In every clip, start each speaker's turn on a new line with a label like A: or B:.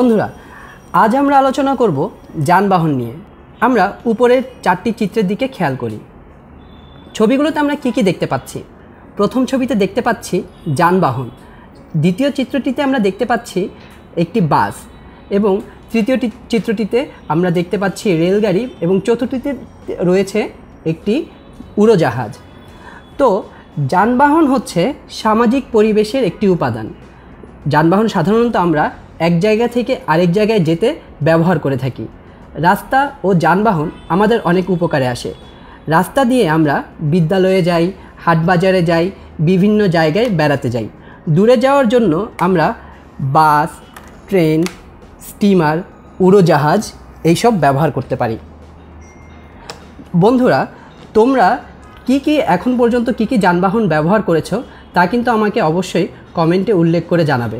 A: বন্ধুরা আজ আমরা আলোচনা করব যানবাহন নিয়ে আমরা উপরের চারটি চিত্রের দিকে খেয়াল করি ছবিগুলোতে আমরা কি কি দেখতে পাচ্ছি প্রথম ছবিতে দেখতে পাচ্ছি যানবাহন দ্বিতীয় চিত্রটিতে আমরা দেখতে পাচ্ছি একটি বাস এবং তৃতীয় চিত্রটিতে আমরা দেখতে পাচ্ছি রেলগাড়ি এবং চতুর্থটিতে রয়েছে একটি উড়োজাহাজ তো যানবাহন হচ্ছে সামাজিক পরিবেশের একটি উপাদান যানবাহন সাধারণত আমরা এক জায়গা থেকে আরেক জায়গায় যেতে ব্যবহার করে থাকি রাস্তা ও যানবাহন আমাদের অনেক উপকারে আসে রাস্তা দিয়ে আমরা বিদ্যালয়ে যাই হাটবাজারে যাই বিভিন্ন জায়গায় বেড়াতে যাই দূরে যাওয়ার জন্য আমরা বাস ট্রেন স্টিমার উড়োজাহাজ এইসব ব্যবহার করতে পারি বন্ধুরা তোমরা কি কি এখন পর্যন্ত কি কি যানবাহন ব্যবহার করেছো তা কিন্তু আমাকে অবশ্যই কমেন্টে উল্লেখ করে জানাবে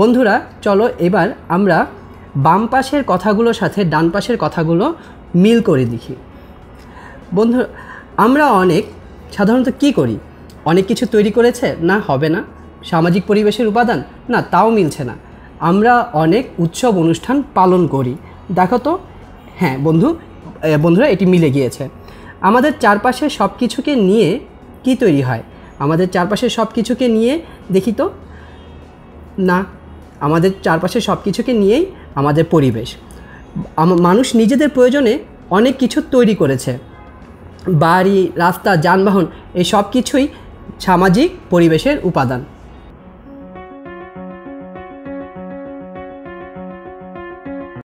A: বন্ধুরা চলো এবার আমরা বাম পাশের কথাগুলোর সাথে ডান পাশের কথাগুলো মিল করে দেখি বন্ধু আমরা অনেক সাধারণত কি করি অনেক কিছু তৈরি করেছে না হবে না সামাজিক পরিবেশের উপাদান না তাও মিলছে না আমরা অনেক উৎসব অনুষ্ঠান পালন করি দেখো তো হ্যাঁ বন্ধু বন্ধুরা এটি মিলে গিয়েছে আমাদের চারপাশে সব কিছুকে নিয়ে কি তৈরি হয় আমাদের চারপাশে সব কিছুকে নিয়ে দেখি তো না আমাদের চারপাশে সব কিছুকে নিয়েই আমাদের পরিবেশ মানুষ নিজেদের প্রয়োজনে অনেক কিছু তৈরি করেছে বাড়ি রাস্তা যানবাহন এই সব কিছুই সামাজিক পরিবেশের উপাদান